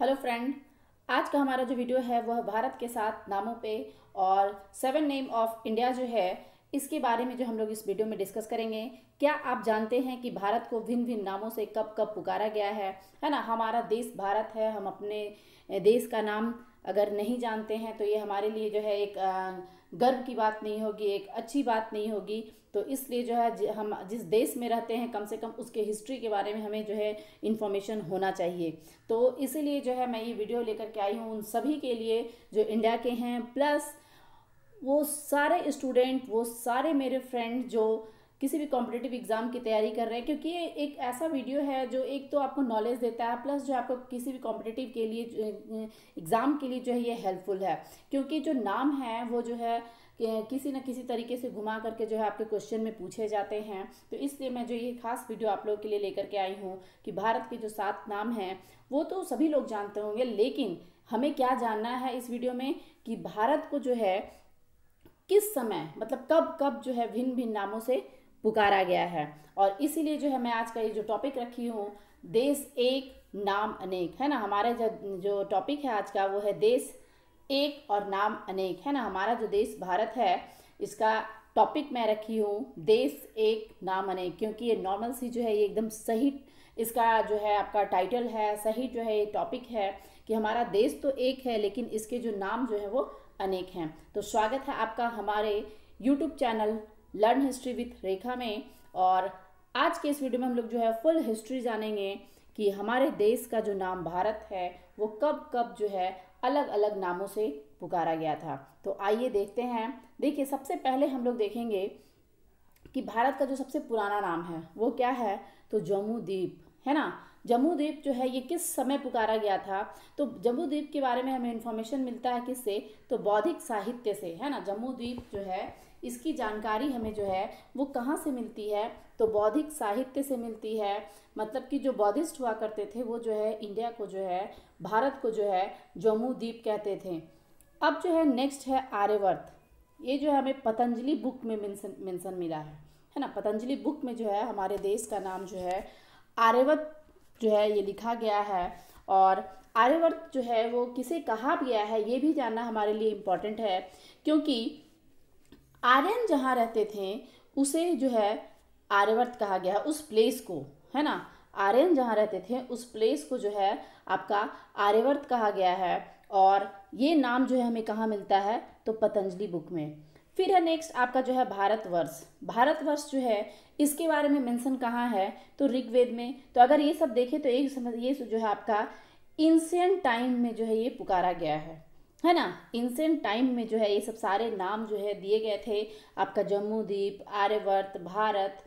hello friend आज का हमारा जो वीडियो है वह भारत के साथ नामों पे और सेवन नेम ऑफ इंडिया जो है इसके बारे में जो हम लोग इस वीडियो में डिस्कस करेंगे क्या आप जानते हैं कि भारत को भिन्न भिन्न नामों से कब कब पुकारा गया है है ना हमारा देश भारत है हम अपने देश का नाम अगर नहीं जानते हैं तो ये हमारे लिए जो है एक गर्व की बात नहीं होगी एक अच्छी बात नहीं होगी तो इसलिए जो है हम जिस देश में रहते हैं कम से कम उसके हिस्ट्री के बारे में हमें जो है इन्फॉर्मेशन होना चाहिए तो इसीलिए जो है मैं ये वीडियो लेकर के आई हूँ उन सभी के लिए जो इंडिया के हैं प्लस वो सारे स्टूडेंट वो सारे मेरे फ्रेंड जो किसी भी कॉम्पिटेटिव एग्ज़ाम की तैयारी कर रहे हैं क्योंकि ये एक ऐसा वीडियो है जो एक तो आपको नॉलेज देता है प्लस जो आपको किसी भी कॉम्पिटेटिव के लिए एग्ज़ाम के लिए जो है ये हेल्पफुल है क्योंकि जो नाम है वो जो है किसी न किसी तरीके से घुमा करके जो है आपके क्वेश्चन में पूछे जाते हैं तो इसलिए मैं जो ये खास वीडियो आप लोगों के लिए लेकर के आई हूँ कि भारत के जो सात नाम हैं वो तो सभी लोग जानते होंगे लेकिन हमें क्या जानना है इस वीडियो में कि भारत को जो है किस समय मतलब कब कब जो है भिन्न भिन्न नामों से पुकारा गया है और इसीलिए जो है मैं आज का ये जो टॉपिक रखी हूँ देश एक नाम अनेक है ना हमारा जो जो टॉपिक है आज का वो है देश एक और नाम अनेक है ना हमारा जो देश भारत है इसका टॉपिक मैं रखी हूँ देश एक नाम अनेक क्योंकि ये नॉर्मल सी जो है ये एकदम सही इसका जो है आपका टाइटल है सही जो है ये टॉपिक है कि हमारा देश तो एक है लेकिन इसके जो नाम जो है वो अनेक हैं तो स्वागत है आपका हमारे YouTube channel learn history with Rekha में और आज के इस वीडियो में हम लोग जो है फुल हिस्ट्री जानेंगे कि हमारे देश का जो नाम भारत है वो कब कब जो है अलग अलग नामों से पुकारा गया था तो आइए देखते हैं देखिए सबसे पहले हम लोग देखेंगे कि भारत का जो सबसे पुराना नाम है वो क्या है तो जम्मू द्वीप है ना जम्बूद्वीप जो है ये किस समय पुकारा गया था तो जम्मूद्वीप के बारे में हमें इन्फॉर्मेशन मिलता है किससे तो बौद्धिक साहित्य से है ना जम्मूद्वीप जो है इसकी जानकारी हमें जो है वो कहाँ से मिलती है तो बौद्धिक साहित्य से मिलती है मतलब कि जो बौद्धिस्ट हुआ करते थे वो जो है इंडिया को जो है भारत को जो है जम्मूद्वीप कहते थे अब जो है नेक्स्ट है आर्यवर्त ये जो है हमें पतंजलि बुक में मेंशन मेंशन मिला है है ना पतंजलि बुक में जो है हमारे देश का नाम जो है आर्यवर्त जो है ये लिखा गया है और आर्यवर्त जो है वो किसे कहा गया है ये भी जानना हमारे लिए इम्पॉर्टेंट है क्योंकि आर्यन जहाँ रहते थे उसे जो है आर्यवर्त कहा गया है उस प्लेस को है ना आर्यन जहाँ रहते थे उस प्लेस को जो है आपका आर्यवर्त कहा गया है और ये नाम जो है हमें कहाँ मिलता है तो पतंजलि बुक में फिर है नेक्स्ट आपका जो है भारतवर्ष भारतवर्ष जो है इसके बारे में मेंशन कहाँ है तो ऋग्वेद में तो अगर ये सब देखें तो एक समझ ये जो है आपका इंसियन टाइम में जो है ये पुकारा गया है है ना इंसियन टाइम में जो है ये सब सारे नाम जो है दिए गए थे आपका जम्मू द्वीप आर्यवर्त भारत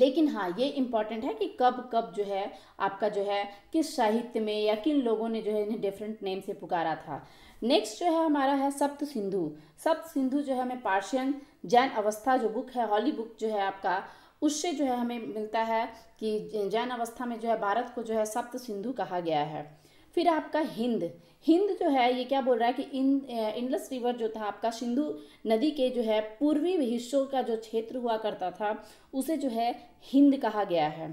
लेकिन हाँ ये इम्पॉर्टेंट है कि कब कब जो है आपका जो है किस साहित्य में या किन लोगों ने जो है इन्हें डिफरेंट नेम से पुकारा था नेक्स्ट जो है हमारा है सप्त सिंधु सप्त सिंधु जो है हमें पार्शियन जैन अवस्था जो बुक है हॉली बुक जो है आपका उससे जो है हमें मिलता है कि जैन अवस्था में जो है भारत को जो है सप्त सिंधु कहा गया है फिर आपका हिंद हिंद जो है ये क्या बोल रहा है कि इन इंडस रिवर जो था आपका सिंधु नदी के जो है पूर्वी हिस्सों का जो क्षेत्र हुआ करता था उसे जो है हिंद कहा गया है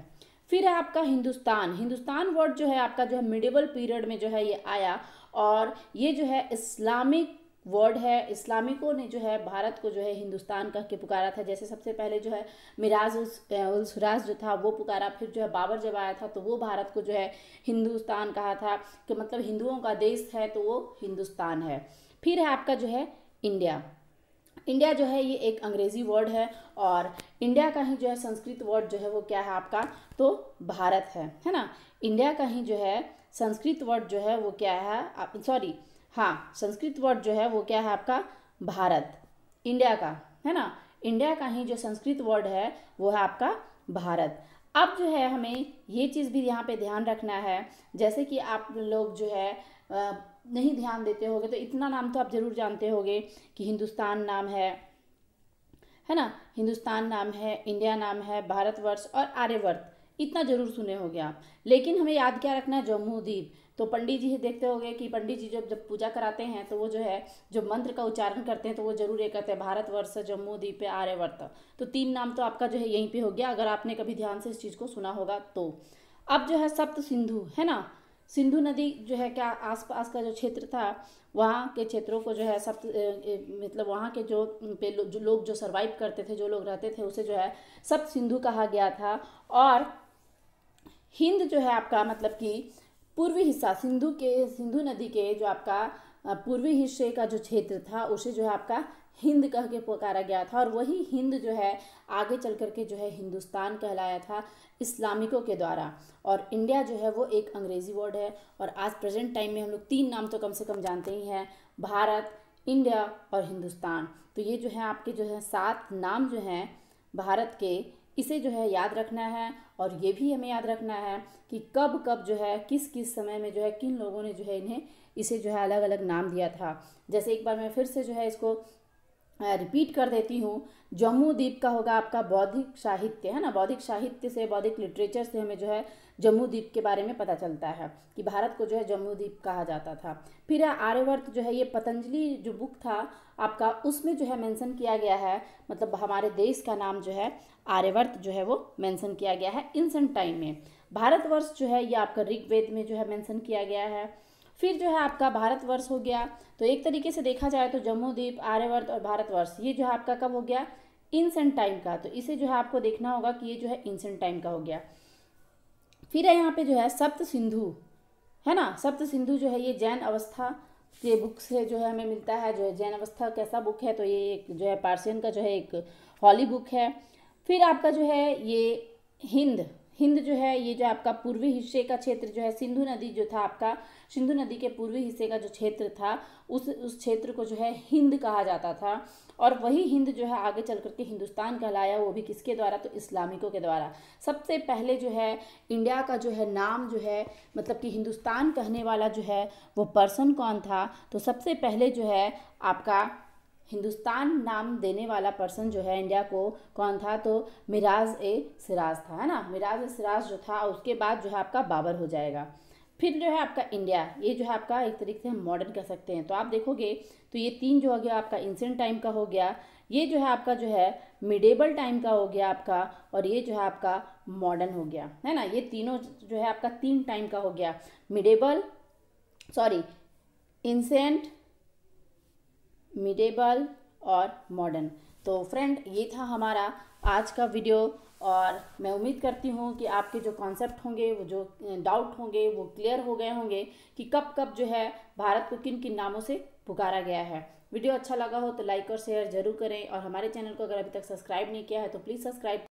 फिर है आपका हिंदुस्तान हिंदुस्तान वर्ड जो है आपका जो है मिडिवल पीरियड में जो है ये आया और ये जो है इस्लामिक वर्ड है इस्लामिकों ने जो है भारत को जो है हिंदुस्तान कह के पुकारा था जैसे सबसे पहले जो है मिराज उल सुराज जो था वो पुकारा फिर जो है बाबर जब आया था तो वो भारत को जो है हिंदुस्तान कहा था कि मतलब हिंदुओं का देश है तो वो हिंदुस्तान है फिर है आपका जो है इंडिया इंडिया जो है ये एक अंग्रेज़ी वर्ड है और इंडिया का ही जो है संस्कृत वर्ड जो है वो क्या है आपका तो भारत है है ना इंडिया का ही जो है संस्कृत वर्ड जो है वो क्या है सॉरी हाँ संस्कृत वर्ड जो है वो क्या है आपका भारत इंडिया का है ना इंडिया का ही जो संस्कृत वर्ड है वो है आपका भारत अब जो है हमें ये चीज़ भी यहाँ पे ध्यान रखना है जैसे कि आप लोग जो है नहीं ध्यान देते होगे तो इतना नाम तो आप ज़रूर जानते होगे कि हिंदुस्तान नाम है है ना हिंदुस्तान नाम है इंडिया नाम है भारतवर्ष और आर्यवर्त इतना जरूर सुने होगे आप लेकिन हमें याद क्या रखना है जम्मूद्वीप तो पंडित जी देखते होंगे कि पंडित जी जब जब पूजा कराते हैं तो वो जो है जो मंत्र का उच्चारण करते हैं तो वो जरूर ये कहते हैं भारतवर्ष जम्मू द्वीप आर्यवर्त तो तीन नाम तो आपका जो है यहीं पे हो गया अगर आपने कभी ध्यान से इस चीज़ को सुना होगा तो अब जो है सप्त सिंधु है ना सिंधु नदी जो है क्या आसपास का जो क्षेत्र था वहाँ के क्षेत्रों को जो है सब मतलब वहाँ के जो पे लो, जो लोग जो सर्वाइव करते थे जो लोग रहते थे उसे जो है सब सिंधु कहा गया था और हिंद जो है आपका मतलब कि पूर्वी हिस्सा सिंधु के सिंधु नदी के जो आपका पूर्वी हिस्से का जो क्षेत्र था उसे जो है आपका हिंद कह के पुकारा गया था और वही हिंद जो है आगे चल कर के जो है हिंदुस्तान कहलाया था इस्लामिकों के द्वारा और इंडिया जो है वो एक अंग्रेज़ी वर्ड है और आज प्रेजेंट टाइम में हम लोग तीन नाम तो कम से कम जानते ही हैं भारत इंडिया और हिंदुस्तान तो ये जो है आपके जो है सात नाम जो हैं भारत के इसे जो है याद रखना है और ये भी हमें याद रखना है कि कब कब जो है किस किस समय में जो है किन लोगों ने जो है इन्हें इसे जो है अलग अलग नाम दिया था जैसे एक बार मैं फिर से जो है इसको रिपीट कर देती हूँ जम्मू द्वीप का होगा आपका बौद्धिक साहित्य है ना बौद्धिक साहित्य से बौद्धिक लिटरेचर से हमें जो है जम्मू द्वीप के बारे में पता चलता है कि भारत को जो है जम्मू द्वीप कहा जाता था फिर आर्यवर्त जो है ये पतंजलि जो बुक था आपका उसमें जो है मेंशन किया गया है मतलब हमारे देश का नाम जो है आर्यवर्त जो है वो मेंशन किया गया है इंसेंट टाइम में भारतवर्ष जो है ये आपका ऋग्वेद में जो है मेंशन किया गया है फिर जो है आपका भारतवर्ष हो गया तो एक तरीके से देखा जाए तो जम्मू द्वीप आर्यवर्त और भारतवर्ष ये जो है आपका कब हो गया इंसेंट टाइम का तो इसे जो है आपको देखना होगा कि ये जो है इंसेंट टाइम का हो गया फिर है यहाँ पे जो है सप्त सिंधु है ना सप्त सिंधु जो है ये जैन अवस्था के बुक से जो है हमें मिलता है जो है जैन अवस्था कैसा बुक है तो ये एक जो है पार्सियन का जो है एक हॉली बुक है फिर आपका जो है ये हिंद हिंद जो है ये जो आपका पूर्वी हिस्से का क्षेत्र जो है सिंधु नदी जो था आपका सिंधु नदी के पूर्वी हिस्से का जो क्षेत्र था उस उस क्षेत्र को जो है हिंद कहा जाता था और वही हिंद जो है आगे चल करके हिंदुस्तान कहलाया वो भी किसके द्वारा तो इस्लामिकों के द्वारा सबसे पहले जो है इंडिया का जो है नाम जो है मतलब कि हिंदुस्तान कहने वाला जो है वो पर्सन कौन था तो सबसे पहले जो है आपका हिंदुस्तान नाम देने वाला पर्सन जो है इंडिया को कौन था तो मिराज ए सिराज था है ना मिराज ए सिराज जो था उसके बाद जो है आपका बाबर हो जाएगा फिर जो है आपका इंडिया ये जो है आपका एक तरीके से हम मॉडर्न कह सकते हैं तो आप देखोगे तो ये तीन जो हो गया आपका इंसेंट टाइम का हो गया ये जो है आपका जो है मिडेबल टाइम का हो गया आपका और ये जो है आपका मॉडर्न हो गया है ना ये तीनों जो है आपका तीन टाइम का हो गया मिडेबल सॉरी इंसेंट मिडेबल और मॉडर्न तो फ्रेंड ये था हमारा आज का वीडियो और मैं उम्मीद करती हूँ कि आपके जो कॉन्सेप्ट होंगे वो जो डाउट होंगे वो क्लियर हो गए होंगे कि कब कब जो है भारत को किन किन नामों से पुकारा गया है वीडियो अच्छा लगा हो तो लाइक और शेयर जरूर करें और हमारे चैनल को अगर अभी तक सब्सक्राइब नहीं किया है तो प्लीज़ सब्सक्राइब